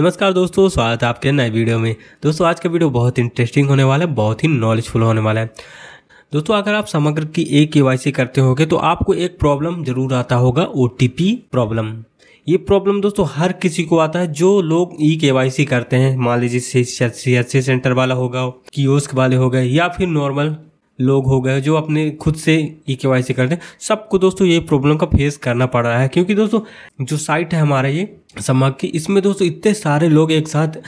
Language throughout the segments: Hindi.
नमस्कार दोस्तों स्वागत है आपके नए वीडियो में दोस्तों आज का वीडियो बहुत इंटरेस्टिंग होने वाला है बहुत ही नॉलेजफुल होने वाला है दोस्तों अगर आप समग्र की ए के करते होगे तो आपको एक प्रॉब्लम जरूर आता होगा ओ प्रॉब्लम ये प्रॉब्लम दोस्तों हर किसी को आता है जो लोग ई के करते हैं मान लीजिए सी सेंटर वाला होगा कियोस्क वाले हो गए या फिर नॉर्मल लोग हो गए जो अपने खुद से ई के वाई सी करते हैं सबको दोस्तों ये प्रॉब्लम का फेस करना पड़ रहा है क्योंकि दोस्तों जो साइट है हमारा ये समाग की इसमें दोस्तों इतने सारे लोग एक साथ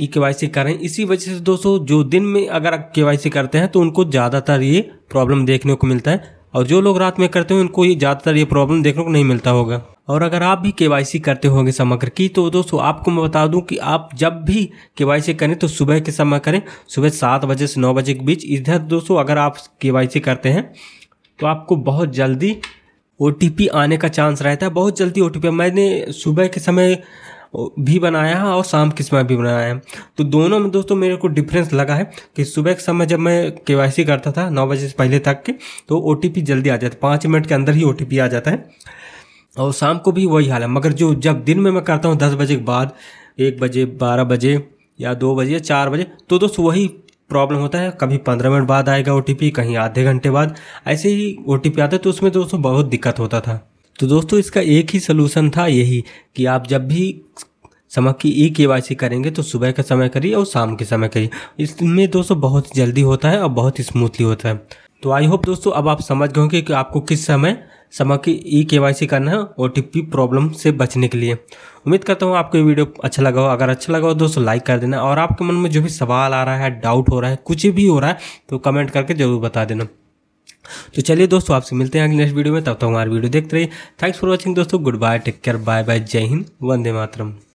ई के वाई सी करें इसी वजह से दोस्तों जो दिन में अगर के वाई सी करते हैं तो उनको ज़्यादातर ये प्रॉब्लम देखने को मिलता है और जो लोग रात में करते हैं उनको ये ज़्यादातर ये प्रॉब्लम देखने को नहीं मिलता होगा और अगर आप भी के करते होंगे समग्र की तो दोस्तों आपको मैं बता दूं कि आप जब भी के करें तो सुबह के समय करें सुबह सात बजे से नौ बजे के बीच इधर दोस्तों अगर आप के करते हैं तो आपको बहुत जल्दी ओ आने का चांस रहता है बहुत जल्दी ओ मैंने सुबह के समय भी बनाया है और शाम के समय भी बनाया है तो दोनों में दोस्तों मेरे को डिफरेंस लगा है कि सुबह के समय जब मैं के करता था नौ बजे से पहले तक के तो ओ जल्दी आ जाता है पाँच मिनट के अंदर ही ओ आ जाता है और शाम को भी वही हाल है मगर जो जब दिन में मैं करता हूँ दस बजे के बाद एक बजे बारह बजे या दो बजे या चार बजे तो दोस्त वही प्रॉब्लम होता है कभी पंद्रह मिनट बाद आएगा ओ कहीं आधे घंटे बाद ऐसे ही ओ आता है तो उसमें दोस्तों बहुत दिक्कत होता था तो दोस्तों इसका एक ही सलूशन था यही कि आप जब भी समय की ई e के करेंगे तो सुबह का समय करिए और शाम के समय करिए इसमें दोस्तों बहुत जल्दी होता है और बहुत स्मूथली होता है तो आई होप दोस्तों अब आप समझ गए होंगे कि आपको किस समय समय की ई के वाई सी करना है ओ टी पी प्रॉब्लम से बचने के लिए उम्मीद करता हूँ आपको ये वीडियो अच्छा लगा हो अगर अच्छा लगा हो दोस्तों लाइक कर देना और आपके मन में जो भी सवाल आ रहा है डाउट हो रहा है कुछ भी हो रहा है तो कमेंट करके जरूर बता देना तो चलिए दोस्तों आपसे मिलते हैं अगले नेक्स्ट वीडियो में तब तक तो हमारी वीडियो देखते रहिए थैंक्स फॉर वॉचिंग दोस्तों good bye take care bye bye जय हिंद वंदे मातरम